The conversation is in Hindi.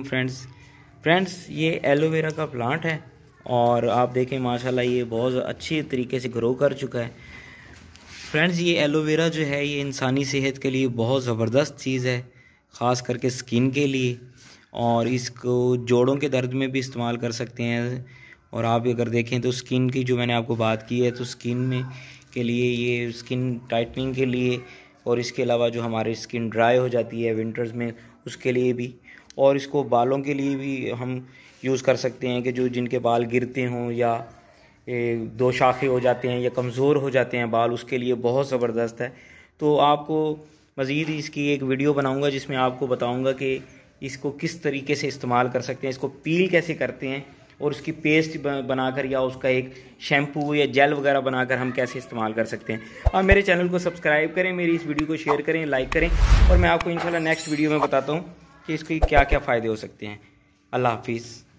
फ्रेंड्स फ्रेंड्स ये एलोवेरा का प्लांट है और आप देखें माशाल्लाह ये बहुत अच्छी तरीके से ग्रो कर चुका है फ्रेंड्स ये एलोवेरा जो है ये इंसानी सेहत के लिए बहुत ज़बरदस्त चीज़ है ख़ास करके स्किन के लिए और इसको जोड़ों के दर्द में भी इस्तेमाल कर सकते हैं और आप अगर देखें तो स्किन की जो मैंने आपको बात की है तो स्किन में के लिए ये स्किन टाइटनिंग के लिए और इसके अलावा जो हमारी स्किन ड्राई हो जाती है विंटर्स में उसके लिए भी और इसको बालों के लिए भी हम यूज़ कर सकते हैं कि जो जिनके बाल गिरते हों या दो शाखे हो जाते हैं या कमज़ोर हो जाते हैं बाल उसके लिए बहुत ज़बरदस्त है तो आपको मज़ीद इसकी एक वीडियो बनाऊँगा जिसमें आपको बताऊँगा कि इसको किस तरीके से इस्तेमाल कर सकते हैं इसको पील कैसे करते हैं और उसकी पेस्ट बनाकर या उसका एक शैम्पू या जेल वगैरह बनाकर हम कैसे इस्तेमाल कर सकते हैं आप मेरे चैनल को सब्सक्राइब करें मेरी इस वीडियो को शेयर करें लाइक करें और मैं आपको इंशाल्लाह नेक्स्ट वीडियो में बताता हूँ कि इसके क्या क्या फ़ायदे हो सकते हैं अल्लाह हाफिज़